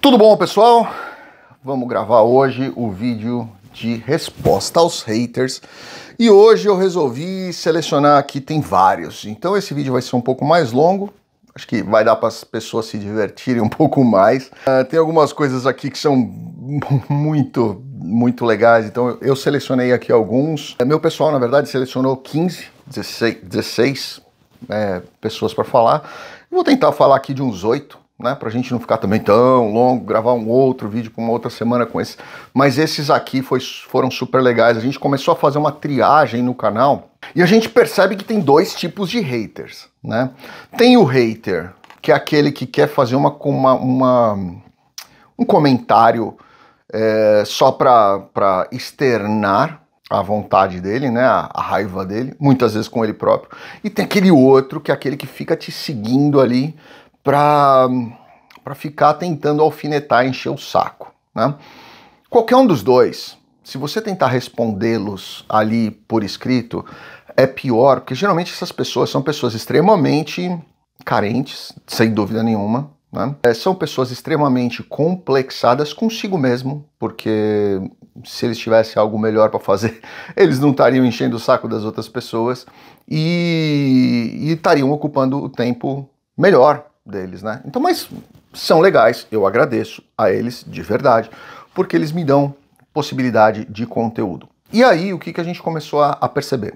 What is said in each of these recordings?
Tudo bom, pessoal? Vamos gravar hoje o vídeo de resposta aos haters. E hoje eu resolvi selecionar aqui, tem vários. Então esse vídeo vai ser um pouco mais longo. Acho que vai dar para as pessoas se divertirem um pouco mais. Uh, tem algumas coisas aqui que são muito, muito legais. Então eu selecionei aqui alguns. Meu pessoal, na verdade, selecionou 15, 16, 16 é, pessoas para falar. vou tentar falar aqui de uns oito né? Para a gente não ficar também tão longo, gravar um outro vídeo com uma outra semana com esse. Mas esses aqui foi, foram super legais. A gente começou a fazer uma triagem no canal e a gente percebe que tem dois tipos de haters, né? Tem o hater, que é aquele que quer fazer uma, uma, uma um comentário é, só para externar a vontade dele, né, a, a, raiva dele, muitas vezes com ele próprio. E tem aquele outro que é aquele que fica te seguindo ali, para ficar tentando alfinetar, encher o saco. Né? Qualquer um dos dois, se você tentar respondê-los ali por escrito, é pior, porque geralmente essas pessoas são pessoas extremamente carentes, sem dúvida nenhuma. Né? É, são pessoas extremamente complexadas consigo mesmo, porque se eles tivessem algo melhor para fazer, eles não estariam enchendo o saco das outras pessoas e, e estariam ocupando o tempo melhor deles, né? Então, mas são legais, eu agradeço a eles de verdade, porque eles me dão possibilidade de conteúdo. E aí, o que, que a gente começou a, a perceber?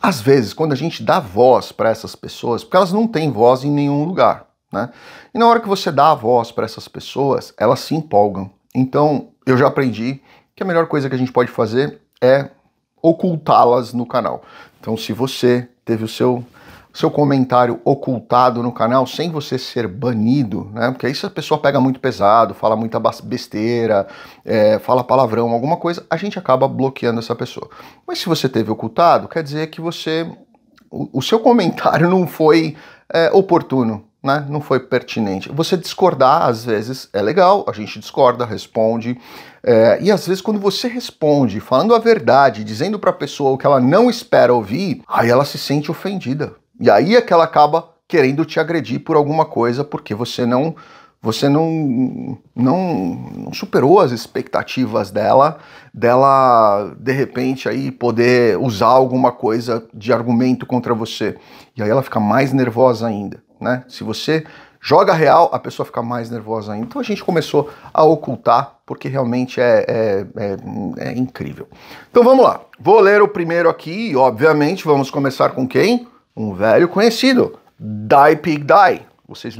Às vezes, quando a gente dá voz para essas pessoas, porque elas não têm voz em nenhum lugar, né? E na hora que você dá a voz para essas pessoas, elas se empolgam. Então, eu já aprendi que a melhor coisa que a gente pode fazer é ocultá-las no canal. Então, se você teve o seu seu comentário ocultado no canal sem você ser banido, né? Porque aí se a pessoa pega muito pesado, fala muita besteira, é, fala palavrão, alguma coisa, a gente acaba bloqueando essa pessoa. Mas se você teve ocultado, quer dizer que você. O, o seu comentário não foi é, oportuno, né? não foi pertinente. Você discordar, às vezes, é legal, a gente discorda, responde. É, e às vezes, quando você responde, falando a verdade, dizendo para a pessoa o que ela não espera ouvir, aí ela se sente ofendida. E aí é que ela acaba querendo te agredir por alguma coisa porque você não você não, não, não superou as expectativas dela, dela de repente aí poder usar alguma coisa de argumento contra você. E aí ela fica mais nervosa ainda, né? Se você joga real, a pessoa fica mais nervosa ainda. Então a gente começou a ocultar, porque realmente é, é, é, é incrível. Então vamos lá, vou ler o primeiro aqui, obviamente vamos começar com quem? um velho conhecido, Die Pig Die. Vocês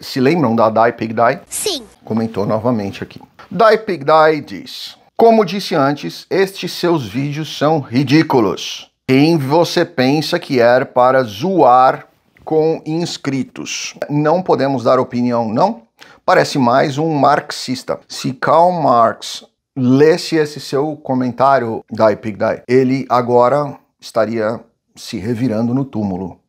se lembram da Die Pig Die? Sim. Comentou novamente aqui. Die Pig Die diz: Como disse antes, estes seus vídeos são ridículos. Quem você pensa que era para zoar com inscritos? Não podemos dar opinião, não? Parece mais um marxista. Se Karl Marx lesse esse seu comentário, Die Pig Die, ele agora estaria se revirando no túmulo.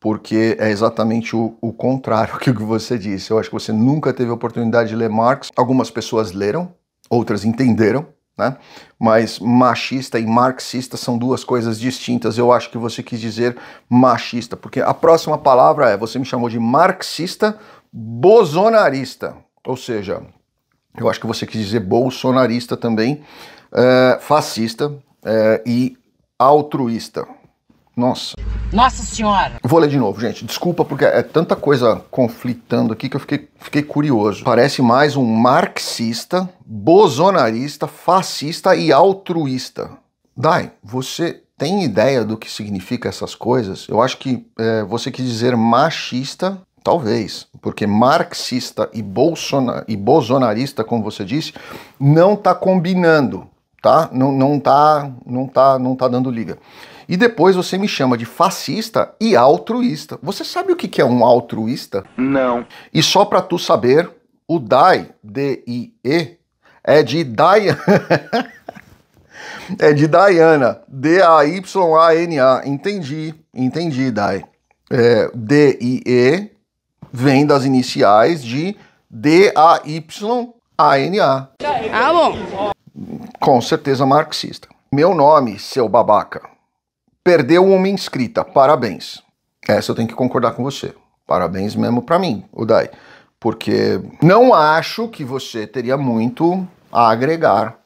Porque é exatamente o, o contrário que você disse. Eu acho que você nunca teve a oportunidade de ler Marx. Algumas pessoas leram, outras entenderam, né? Mas machista e marxista são duas coisas distintas. Eu acho que você quis dizer machista, porque a próxima palavra é você me chamou de marxista bolsonarista, ou seja, eu acho que você quis dizer bolsonarista também, é, fascista, é, e altruísta. Nossa. Nossa Senhora! Vou ler de novo, gente. Desculpa, porque é tanta coisa conflitando aqui que eu fiquei, fiquei curioso. Parece mais um marxista, bolsonarista, fascista e altruísta. Dai, você tem ideia do que significa essas coisas? Eu acho que é, você quis dizer machista, talvez, porque marxista e, e bolsonarista, como você disse, não está combinando tá? Não, não tá, não tá, não tá dando liga. E depois você me chama de fascista e altruísta. Você sabe o que, que é um altruísta? Não. E só para tu saber, o DAI, D-I-E, é de Diana. é de Diana. D-A-Y-A-N-A. Entendi, entendi, DAI. É, D-I-E vem das iniciais de D-A-Y-A-N-A. Ah, bom. Com certeza marxista. Meu nome, seu babaca. Perdeu uma inscrita, parabéns. Essa eu tenho que concordar com você. Parabéns mesmo para mim, Uday. Porque não acho que você teria muito a agregar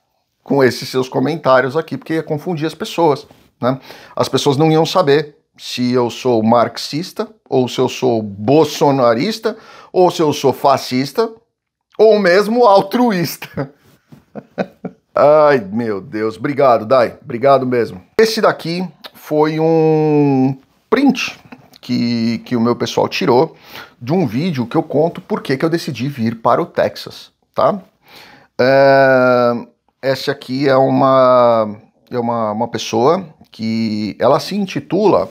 com esses seus comentários aqui, porque ia confundir as pessoas. Né? As pessoas não iam saber se eu sou marxista, ou se eu sou bolsonarista, ou se eu sou fascista, ou mesmo altruísta. Ai, meu Deus. Obrigado, Dai. Obrigado mesmo. Esse daqui foi um print que, que o meu pessoal tirou de um vídeo que eu conto por que eu decidi vir para o Texas, tá? É, essa aqui é uma, é uma, uma pessoa que ela se intitula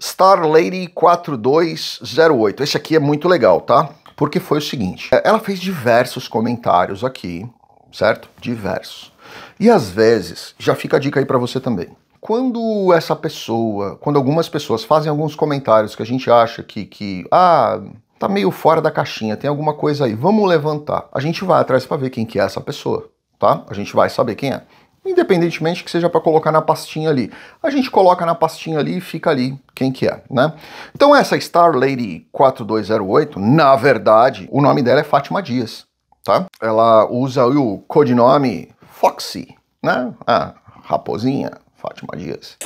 Star Lady 4208. Esse aqui é muito legal, tá? Porque foi o seguinte, ela fez diversos comentários aqui certo? Diversos. E às vezes, já fica a dica aí para você também. Quando essa pessoa, quando algumas pessoas fazem alguns comentários que a gente acha que, que ah, tá meio fora da caixinha, tem alguma coisa aí, vamos levantar. A gente vai atrás para ver quem que é essa pessoa, tá? A gente vai saber quem é. Independentemente que seja para colocar na pastinha ali. A gente coloca na pastinha ali e fica ali quem que é, né? Então essa Star Lady 4208, na verdade, o nome dela é Fátima Dias tá? Ela usa o codinome Foxy, né? Ah, raposinha, Fátima Dias.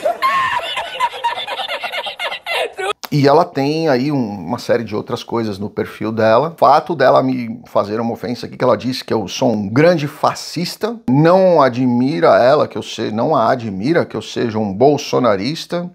E ela tem aí um, uma série de outras coisas no perfil dela. Fato dela me fazer uma ofensa aqui, que ela disse que eu sou um grande fascista. Não admira ela que eu seja, não a admira que eu seja um bolsonarista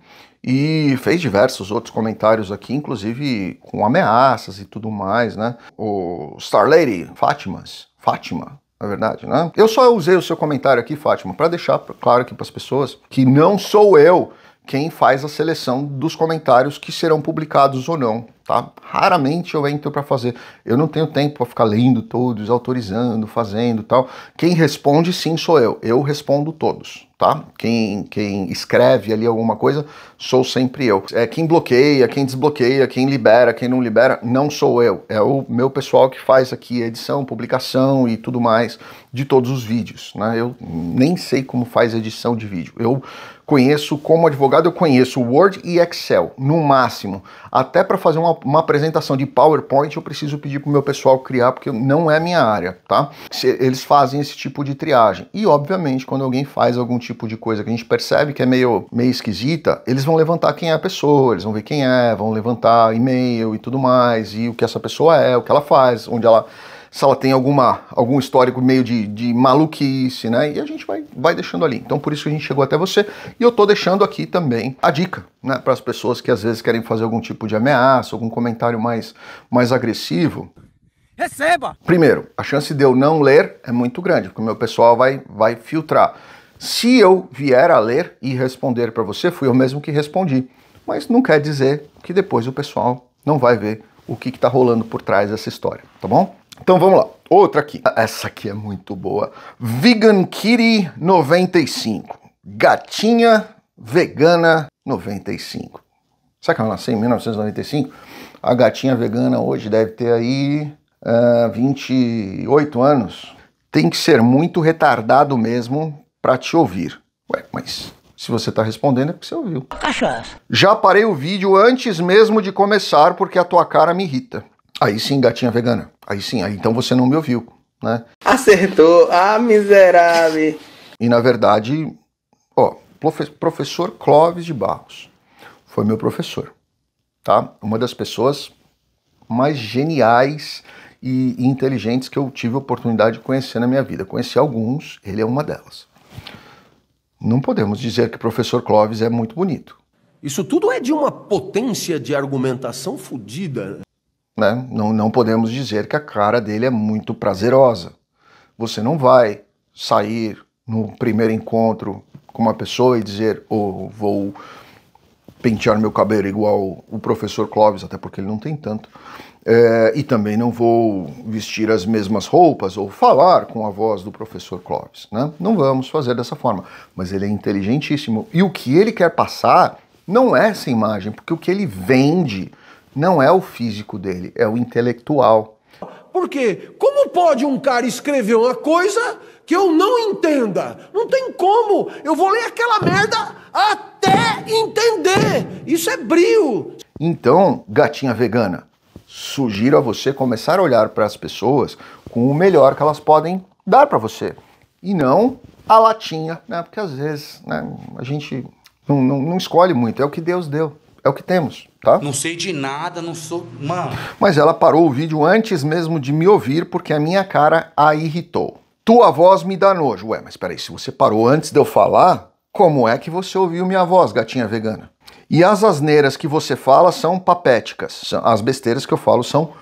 e fez diversos outros comentários aqui, inclusive com ameaças e tudo mais, né? O Star Lady Fátimas, Fátima, na é verdade, né? Eu só usei o seu comentário aqui, Fátima, para deixar claro aqui para as pessoas que não sou eu quem faz a seleção dos comentários que serão publicados ou não tá? Raramente eu entro para fazer. Eu não tenho tempo para ficar lendo todos, autorizando, fazendo, tal. Quem responde sim sou eu. Eu respondo todos, tá? Quem quem escreve ali alguma coisa sou sempre eu. É quem bloqueia, quem desbloqueia, quem libera, quem não libera, não sou eu. É o meu pessoal que faz aqui edição, publicação e tudo mais de todos os vídeos, né? Eu nem sei como faz edição de vídeo. Eu conheço como advogado, eu conheço Word e Excel no máximo, até para fazer uma uma, apresentação de PowerPoint, eu preciso pedir para o meu pessoal criar, porque não é a minha área, tá? Eles fazem esse tipo de triagem. E, obviamente, quando alguém faz algum tipo de coisa que a gente percebe que é meio, meio esquisita, eles vão levantar quem é a pessoa, eles vão ver quem é, vão levantar e-mail e tudo mais, e o que essa pessoa é, o que ela faz, onde ela se ela tem alguma, algum histórico meio de, de maluquice, né? E a gente vai, vai deixando ali. Então por isso que a gente chegou até você. E eu tô deixando aqui também a dica, né? Para as pessoas que às vezes querem fazer algum tipo de ameaça, algum comentário mais, mais agressivo. Receba! Primeiro, a chance de eu não ler é muito grande, porque o meu pessoal vai, vai filtrar. Se eu vier a ler e responder para você, fui eu mesmo que respondi. Mas não quer dizer que depois o pessoal não vai ver o que está rolando por trás dessa história, tá bom? Então vamos lá. Outra aqui. Essa aqui é muito boa. Vegan Kitty 95. Gatinha Vegana 95. Será que ela nasceu em 1995? A gatinha vegana hoje deve ter aí uh, é, 28 anos. Tem que ser muito retardado mesmo para te ouvir. Ué, mas se você está respondendo é porque você ouviu. Cachaça. Já parei o vídeo antes mesmo de começar porque a tua cara me irrita. Aí sim, gatinha vegana. Aí sim, aí então você não me ouviu, né? Acertou, ah, miserável. E na verdade, ó, professor Clóvis de Barros foi meu professor, tá? Uma das pessoas mais geniais e inteligentes que eu tive a oportunidade de conhecer na minha vida. Conheci alguns, ele é uma delas. Não podemos dizer que professor Clóvis é muito bonito. Isso tudo é de uma potência de argumentação fodida. Né? Não, não podemos dizer que a cara dele é muito prazerosa. Você não vai sair no primeiro encontro com uma pessoa e dizer, oh, vou pentear meu cabelo igual o professor Clóvis, até porque ele não tem tanto. É, e também não vou vestir as mesmas roupas ou falar com a voz do professor Clóvis. Né? Não vamos fazer dessa forma. Mas ele é inteligentíssimo. E o que ele quer passar não é essa imagem, porque o que ele vende não é o físico dele, é o intelectual. Porque como pode um cara escrever uma coisa que eu não entenda? Não tem como. Eu vou ler aquela merda até entender. Isso é brio. Então, gatinha vegana, sugiro a você começar a olhar para as pessoas com o melhor que elas podem dar para você e não a latinha, né? Porque às vezes né, a gente não, não, não escolhe muito, é o que Deus deu. É o que temos, tá? Não sei de nada, não sou. Mano. Mas ela parou o vídeo antes mesmo de me ouvir porque a minha cara a irritou. Tua voz me dá nojo. Ué, mas peraí, se você parou antes de eu falar, como é que você ouviu minha voz, gatinha vegana? E as asneiras que você fala são papéticas. As besteiras que eu falo são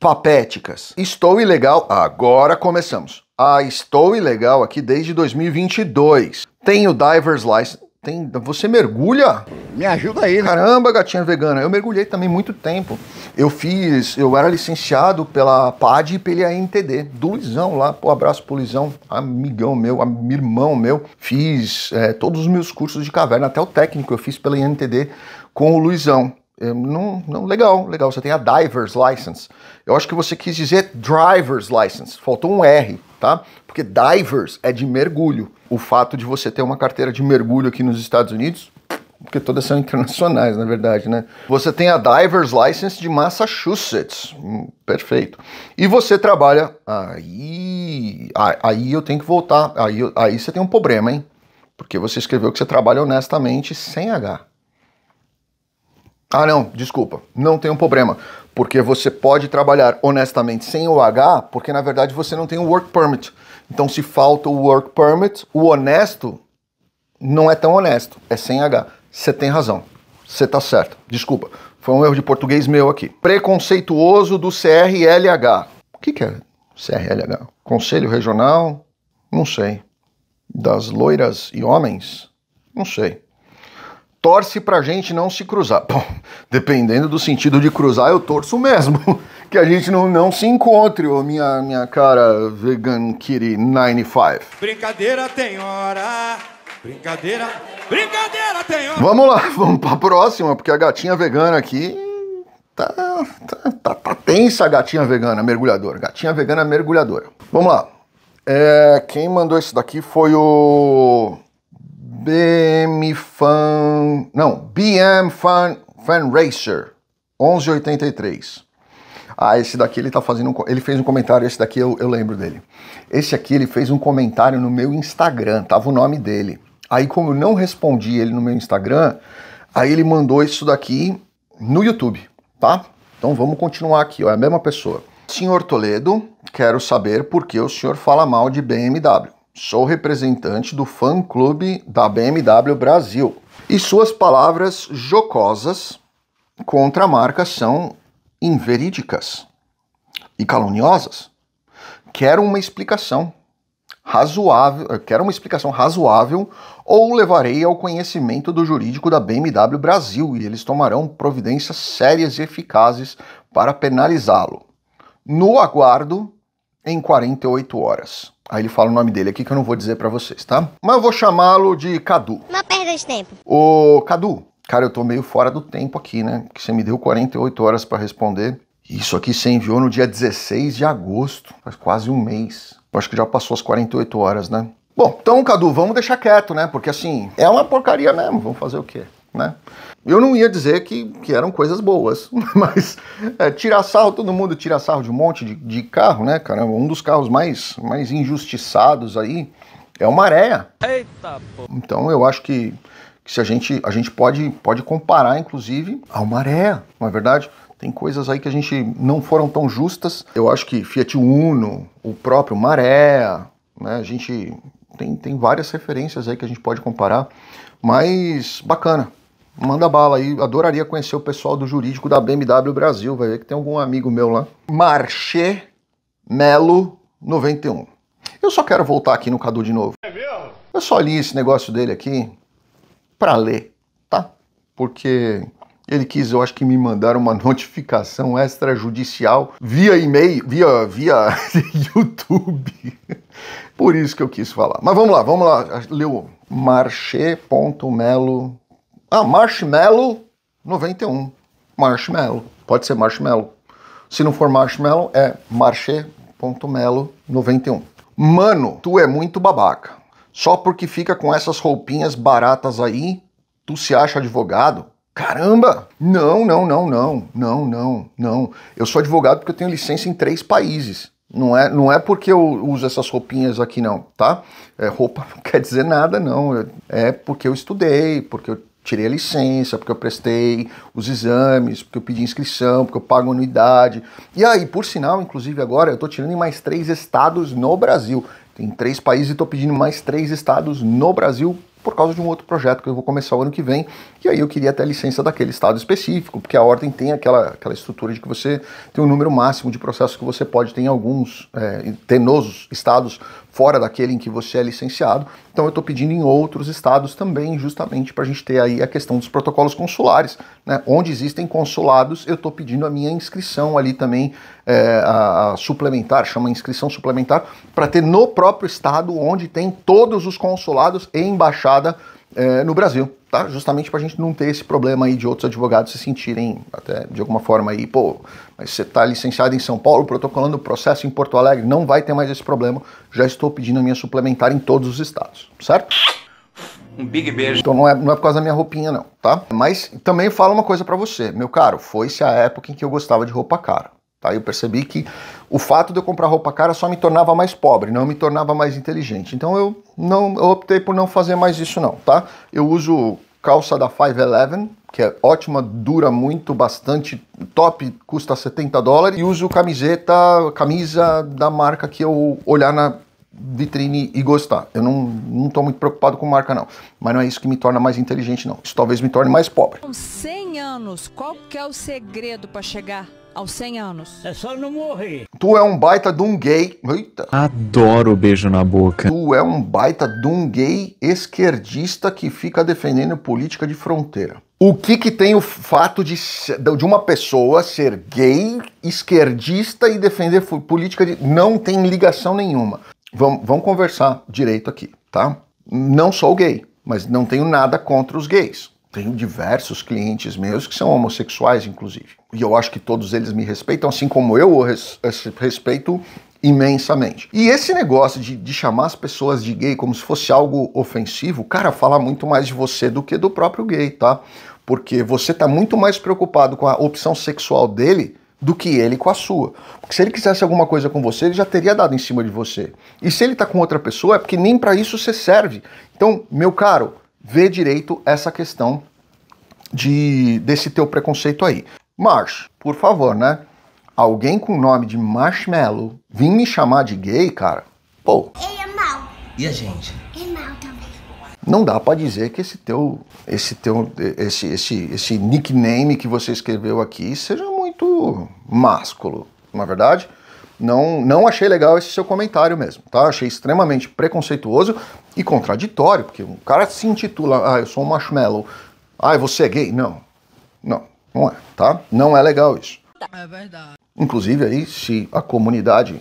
papéticas. Estou ilegal. Agora começamos. Ah, estou ilegal aqui desde 2022. Tenho divers license. Tem, você mergulha? Me ajuda aí. Né? Caramba, gatinha vegana. Eu mergulhei também muito tempo. Eu fiz, eu era licenciado pela PAD e pela NTD, do Luizão lá. Pô, abraço pro Luizão, amigão meu, irmão meu. Fiz é, todos os meus cursos de caverna, até o técnico eu fiz pela NTD com o Luizão. É, não, não, legal, legal. Você tem a Diver's License. Eu acho que você quis dizer Driver's License. Faltou um R tá? Porque divers é de mergulho. O fato de você ter uma carteira de mergulho aqui nos Estados Unidos, porque todas são internacionais, na verdade, né? Você tem a Divers License de Massachusetts. Hum, perfeito. E você trabalha. Aí. Aí eu tenho que voltar. Aí, aí você tem um problema, hein? Porque você escreveu que você trabalha honestamente sem H. Ah, não, desculpa, não tem um problema, porque você pode trabalhar honestamente sem o H, porque na verdade você não tem o work permit. Então, se falta o work permit, o honesto não é tão honesto, é sem H. Você tem razão, você tá certo. Desculpa, foi um erro de português meu aqui. Preconceituoso do CRLH. O que, que é CRLH? Conselho Regional? Não sei. Das loiras e homens? Não sei torce pra gente não se cruzar. Bom, dependendo do sentido de cruzar, eu torço mesmo. Que a gente não, não se encontre, ô minha, minha cara Vegan Kitty 95. Brincadeira tem hora. Brincadeira. Brincadeira tem hora. Vamos lá, vamos pra próxima, porque a gatinha vegana aqui. Tá, tá, tá, tá tensa a gatinha vegana mergulhadora. Gatinha vegana mergulhadora. Vamos lá. É, quem mandou isso daqui foi o BM Fan. Não, BM Fan, Fan Racer 1183. Ah, esse daqui ele tá fazendo um, ele fez um comentário, esse daqui eu, eu lembro dele. Esse aqui ele fez um comentário no meu Instagram, tava o nome dele. Aí como eu não respondi ele no meu Instagram, aí ele mandou isso daqui no YouTube, tá? Então vamos continuar aqui, ó, é a mesma pessoa. Senhor Toledo, quero saber por que o senhor fala mal de BMW. Sou representante do fã-clube da BMW Brasil. E suas palavras jocosas contra a marca são inverídicas e caluniosas. Quero uma explicação razoável, quero uma explicação razoável ou levarei ao conhecimento do jurídico da BMW Brasil e eles tomarão providências sérias e eficazes para penalizá-lo. No aguardo em 48 horas. Aí ele fala o nome dele aqui que eu não vou dizer para vocês, tá? Mas eu vou chamá-lo de Cadu. Não perda de tempo. Ô, Cadu, cara, eu tô meio fora do tempo aqui, né? Que você me deu 48 horas para responder. Isso aqui você enviou no dia 16 de agosto, faz quase um mês. Eu acho que já passou as 48 horas, né? Bom, então, Cadu, vamos deixar quieto, né? Porque assim, é uma porcaria mesmo, vamos fazer o quê? né? Eu não ia dizer que, que eram coisas boas, mas é, tirar sarro, todo mundo tira sarro de um monte de, de carro, né, Caramba, Um dos carros mais, mais injustiçados aí é o Maré. Eita, pô. Então eu acho que, que se a gente, a gente pode, pode comparar, inclusive, ao Maré, não é verdade? Tem coisas aí que a gente não foram tão justas. Eu acho que Fiat Uno, o próprio Maré, né? A gente tem, tem várias referências aí que a gente pode comparar, mas bacana. Manda bala aí, adoraria conhecer o pessoal do jurídico da BMW Brasil, vai ver que tem algum amigo meu lá. Marche Melo 91. Eu só quero voltar aqui no Cadu de novo. É mesmo? Eu só li esse negócio dele aqui para ler, tá? Porque ele quis, eu acho que me mandar uma notificação extrajudicial via e-mail, via, via YouTube. Por isso que eu quis falar. Mas vamos lá, vamos lá. Leu marche.melo ah, marshmallow 91. Marshmallow. Pode ser marshmallow. Se não for marshmallow, é marché.melo91. Mano, tu é muito babaca. Só porque fica com essas roupinhas baratas aí, tu se acha advogado? Caramba! Não, não, não, não, não, não, não. Eu sou advogado porque eu tenho licença em três países. Não é, não é porque eu uso essas roupinhas aqui, não, tá? É, roupa não quer dizer nada, não. É, é porque eu estudei, porque eu tirei a licença, porque eu prestei os exames, porque eu pedi inscrição, porque eu pago anuidade. E aí, por sinal, inclusive agora, eu estou tirando em mais três estados no Brasil. Tem três países e estou pedindo mais três estados no Brasil por causa de um outro projeto que eu vou começar o ano que vem. E aí eu queria até a licença daquele estado específico, porque a ordem tem aquela, aquela estrutura de que você tem um número máximo de processos que você pode ter em alguns é, eh, penosos estados fora daquele em que você é licenciado. Então eu estou pedindo em outros estados também, justamente para a gente ter aí a questão dos protocolos consulares. Né? Onde existem consulados, eu estou pedindo a minha inscrição ali também, é, a, a suplementar, chama inscrição suplementar, para ter no próprio estado onde tem todos os consulados e embaixada é, no Brasil tá? Justamente para a gente não ter esse problema aí de outros advogados se sentirem até de alguma forma aí, pô, mas você está licenciado em São Paulo, protocolando o processo em Porto Alegre, não vai ter mais esse problema. Já estou pedindo a minha suplementar em todos os estados, certo? Um big beijo. Então não é, não é por causa da minha roupinha, não, tá? Mas também falo uma coisa para você, meu caro, foi-se a época em que eu gostava de roupa cara. Tá? Eu percebi que o fato de eu comprar roupa cara só me tornava mais pobre, não me tornava mais inteligente. Então eu não eu optei por não fazer mais isso não, tá? Eu uso calça da 511, que é ótima, dura muito, bastante, top, custa 70 dólares. E uso camiseta, camisa da marca que eu olhar na vitrine e gostar. Eu não, não muito preocupado com marca não, mas não é isso que me torna mais inteligente não. Isso talvez me torne mais pobre. Com 100 anos, qual que é o segredo para chegar aos 100 anos. É só não morrer. Tu é um baita de um gay. Eita. Adoro beijo na boca. Tu é um baita de um gay esquerdista que fica defendendo política de fronteira. O que que tem o fato de, de uma pessoa ser gay, esquerdista e defender política de... Não tem ligação nenhuma. Vamos, vamos conversar direito aqui, tá? Não sou gay, mas não tenho nada contra os gays tenho diversos clientes meus que são homossexuais, inclusive. E eu acho que todos eles me respeitam, assim como eu res respeito imensamente. E esse negócio de, de, chamar as pessoas de gay como se fosse algo ofensivo, cara, fala muito mais de você do que do próprio gay, tá? Porque você tá muito mais preocupado com a opção sexual dele do que ele com a sua. Porque se ele quisesse alguma coisa com você, ele já teria dado em cima de você. E se ele tá com outra pessoa, é porque nem para isso você serve. Então, meu caro, ver direito essa questão de desse teu preconceito aí. Marsh, por favor, né? Alguém com o nome de Marshmallow vim me chamar de gay, cara? Pô. Ele é mal. E a gente? É mal também. Não dá para dizer que esse teu esse teu esse esse esse nickname que você escreveu aqui seja muito másculo, não é verdade? não, não achei legal esse seu comentário mesmo, tá? Achei extremamente preconceituoso e contraditório, porque um cara se intitula, ah, eu sou um marshmallow, ah, você é gay? Não, não, não é, tá? Não é legal isso. É verdade. Inclusive aí, se a comunidade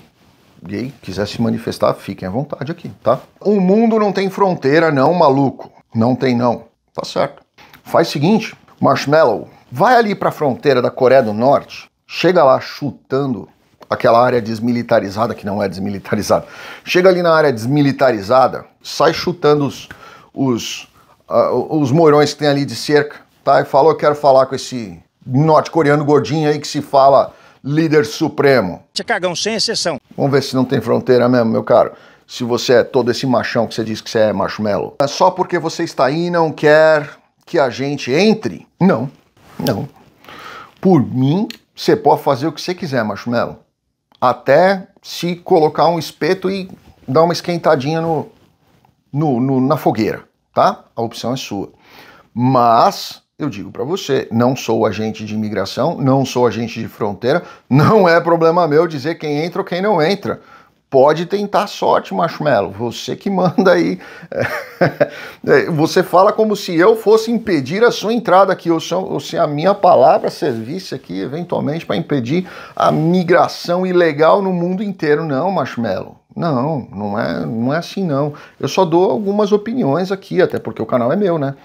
gay quiser se manifestar, fiquem à vontade aqui, tá? O mundo não tem fronteira não, maluco. Não tem não. Tá certo. Faz o seguinte, Marshmallow, vai ali para a fronteira da Coreia do Norte, chega lá chutando aquela área desmilitarizada, que não é desmilitarizada. Chega ali na área desmilitarizada, sai chutando os, os, uh, os moirões que tem ali de cerca, tá? E fala, eu quero falar com esse norte-coreano gordinho aí que se fala líder supremo. Você é cagão, sem exceção. Vamos ver se não tem fronteira mesmo, meu caro. Se você é todo esse machão que você diz que você é marshmallow. É só porque você está aí e não quer que a gente entre? Não, não. Por mim, você pode fazer o que você quiser, marshmallow até se colocar um espeto e dar uma esquentadinha no, no, no na fogueira, tá? A opção é sua. Mas eu digo para você, não sou agente de imigração, não sou agente de fronteira, não é problema meu dizer quem entra ou quem não entra pode tentar sorte, Marshmallow. Você que manda aí. É, você fala como se eu fosse impedir a sua entrada aqui, ou se, a minha palavra servisse aqui, eventualmente, para impedir a migração ilegal no mundo inteiro. Não, Marshmallow. Não, não é, não é assim não. Eu só dou algumas opiniões aqui, até porque o canal é meu, né?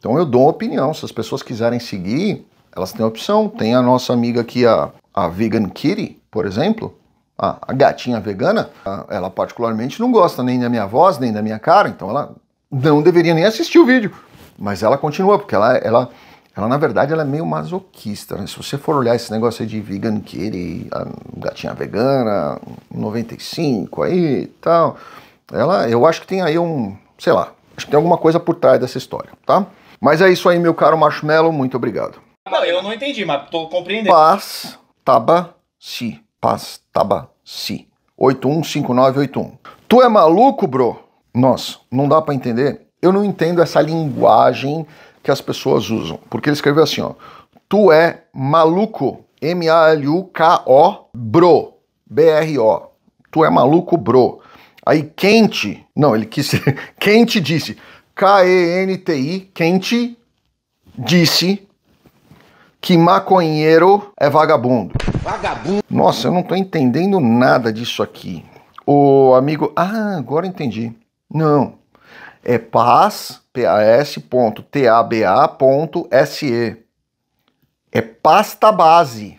Então eu dou uma opinião. Se as pessoas quiserem seguir, elas têm opção. Tem a nossa amiga aqui, a a Vegan Kitty, por exemplo, a, gatinha vegana, ela particularmente não gosta nem da minha voz, nem da minha cara, então ela não deveria nem assistir o vídeo. Mas ela continua, porque ela, ela, ela na verdade, ela é meio masoquista. Né? Se você for olhar esse negócio aí de vegan kitty, gatinha vegana, 95 aí e tal, ela, eu acho que tem aí um, sei lá, acho que tem alguma coisa por trás dessa história, tá? Mas é isso aí, meu caro Marshmallow, muito obrigado. Não, eu não entendi, mas tô compreendendo. Paz si, Pastabaci. Si. 815981. Tu é maluco, bro? Nossa, não dá para entender. Eu não entendo essa linguagem que as pessoas usam. Porque ele escreveu assim, ó. Tu é maluco. M-A-L-U-K-O, bro. B-R-O. Tu é maluco, bro. Aí quente, não, ele quis quente disse, K-E-N-T-I, quente disse que maconheiro é vagabundo. Vagabundo. Nossa, eu não tô entendendo nada disso aqui. O amigo, ah, agora entendi. Não. É paz, P-A-S, ponto, T-A-B-A, ponto, S-E. É pasta base.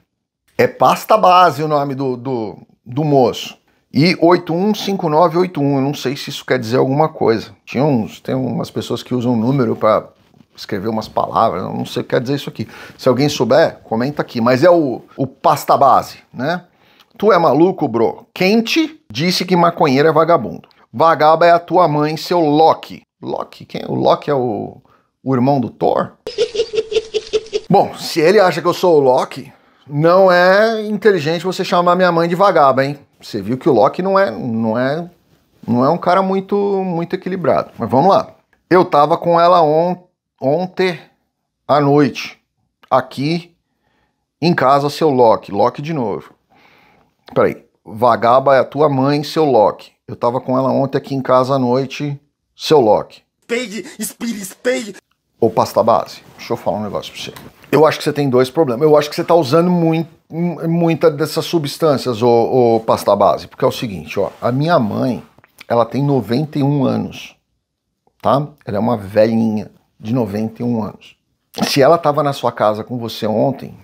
É pasta base o nome do, do, do moço. E 815981, eu não sei se isso quer dizer alguma coisa. Tinha uns, tem umas pessoas que usam um número para escrever umas palavras, não sei o que quer dizer isso aqui. Se alguém souber, comenta aqui. Mas é o, o pasta base, né? Tu é maluco, bro? Quente disse que maconheiro é vagabundo. Vagaba é a tua mãe, seu Loki. Loki? Quem? O Loki é o, o irmão do Thor? Bom, se ele acha que eu sou o Loki, não é inteligente você chamar minha mãe de vagaba, hein? Você viu que o Loki não é, não é, não é um cara muito, muito equilibrado. Mas vamos lá. Eu tava com ela ontem ontem à noite, aqui em casa, seu Loki. Loki de novo. Peraí. Vagaba é a tua mãe, seu Loki. Eu tava com ela ontem aqui em casa à noite, seu Loki. Pegue, espire, espere. Ô, pasta base, deixa eu falar um negócio pra você. Eu acho que você tem dois problemas. Eu acho que você tá usando muito, muita dessas substâncias, ô, ô pasta base. Porque é o seguinte, ó. A minha mãe, ela tem 91 anos, tá? Ela é uma velhinha de 91 anos. Se ela estava na sua casa com você ontem,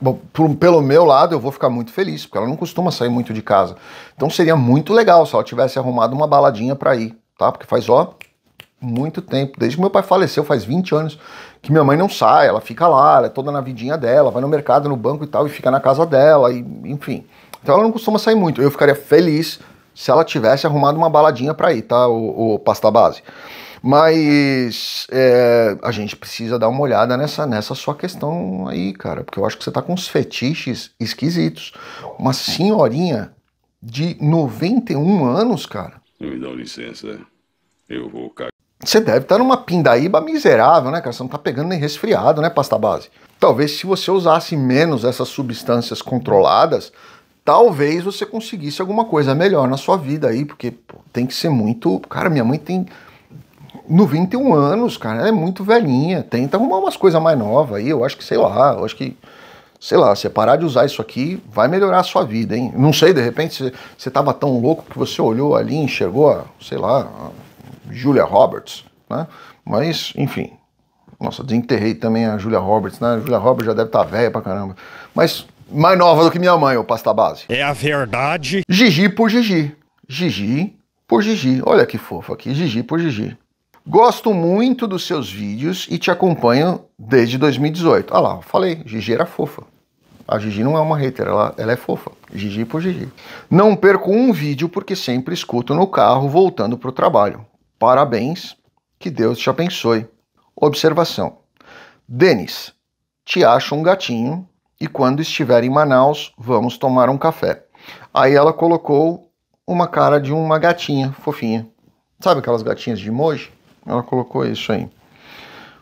bom, pelo meu lado eu vou ficar muito feliz, porque ela não costuma sair muito de casa. Então seria muito legal se ela tivesse arrumado uma baladinha para ir, tá? Porque faz ó muito tempo, desde que meu pai faleceu, faz 20 anos, que minha mãe não sai, ela fica lá, ela é toda na vidinha dela, vai no mercado, no banco e tal, e fica na casa dela, e enfim. Então ela não costuma sair muito. Eu ficaria feliz se ela tivesse arrumado uma baladinha para ir, tá? O, o pasta base. Mas é, a gente precisa dar uma olhada nessa, nessa sua questão aí, cara, porque eu acho que você tá com uns fetiches esquisitos. Uma senhorinha de 91 anos, cara. Me dá licença, né? eu vou cagar. Você deve estar tá numa pindaíba miserável, né, cara? Você não tá pegando nem resfriado, né, pasta base? Talvez se você usasse menos essas substâncias controladas, talvez você conseguisse alguma coisa melhor na sua vida aí, porque pô, tem que ser muito. Cara, minha mãe tem 91 anos, cara, ela é muito velhinha. Tenta arrumar umas coisas mais novas aí. Eu acho que, sei lá, eu acho que sei lá, você parar de usar isso aqui vai melhorar a sua vida, hein? Não sei, de repente você tava tão louco que você olhou ali e enxergou, a, sei lá, a Julia Roberts, né? Mas, enfim. Nossa, desenterrei também a Julia Roberts, né? A Julia Roberts já deve estar tá velha pra caramba. Mas mais nova do que minha mãe, ô pasta base. É a verdade. Gigi por Gigi. Gigi por Gigi. Olha que fofo aqui, Gigi por Gigi. Gosto muito dos seus vídeos e te acompanho desde 2018. Olha lá, falei, Gigi era fofa. A Gigi não é uma hater, ela, ela é fofa. Gigi por Gigi. Não perco um vídeo porque sempre escuto no carro voltando para o trabalho. Parabéns, que Deus te abençoe. Observação: Denis, te acho um gatinho e quando estiver em Manaus, vamos tomar um café. Aí ela colocou uma cara de uma gatinha fofinha. Sabe aquelas gatinhas de emoji? Ela colocou isso aí.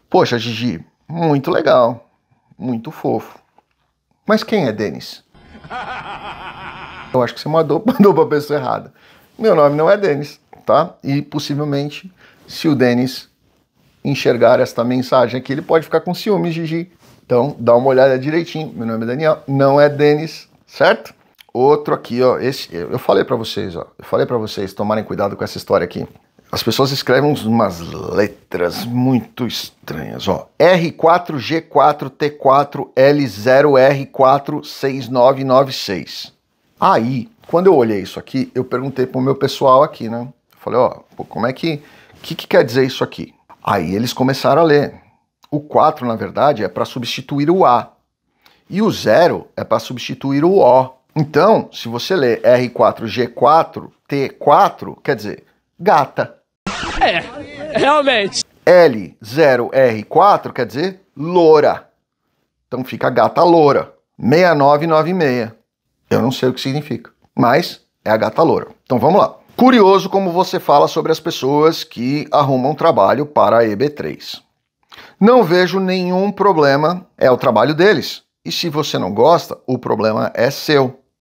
Poxa, Gigi, muito legal. Muito fofo. Mas quem é Denis? Eu acho que você mandou, mandou pra pessoa errada. Meu nome não é Denis, tá? E possivelmente, se o Denis enxergar esta mensagem aqui, ele pode ficar com ciúmes, Gigi. Então, dá uma olhada direitinho. Meu nome é Daniel, não é Denis, certo? Outro aqui, ó. Esse, eu falei para vocês, ó. Eu falei para vocês tomarem cuidado com essa história aqui. As pessoas escrevem umas letras muito estranhas, ó. R4G4T4L0R46996. Aí, quando eu olhei isso aqui, eu perguntei pro meu pessoal aqui, né? Eu falei, ó, pô, como é que, que que quer dizer isso aqui? Aí eles começaram a ler. O 4, na verdade, é para substituir o A. E o 0 é para substituir o O. Então, se você ler R4G4T4, quer dizer, gata. É, realmente. L0R4 quer dizer loura. Então fica gata loura. 6996. Eu não sei o que significa, mas é a gata loura. Então vamos lá. Curioso como você fala sobre as pessoas que arrumam trabalho para a EB3. Não vejo nenhum problema, é o trabalho deles. E se você não gosta, o problema é seu.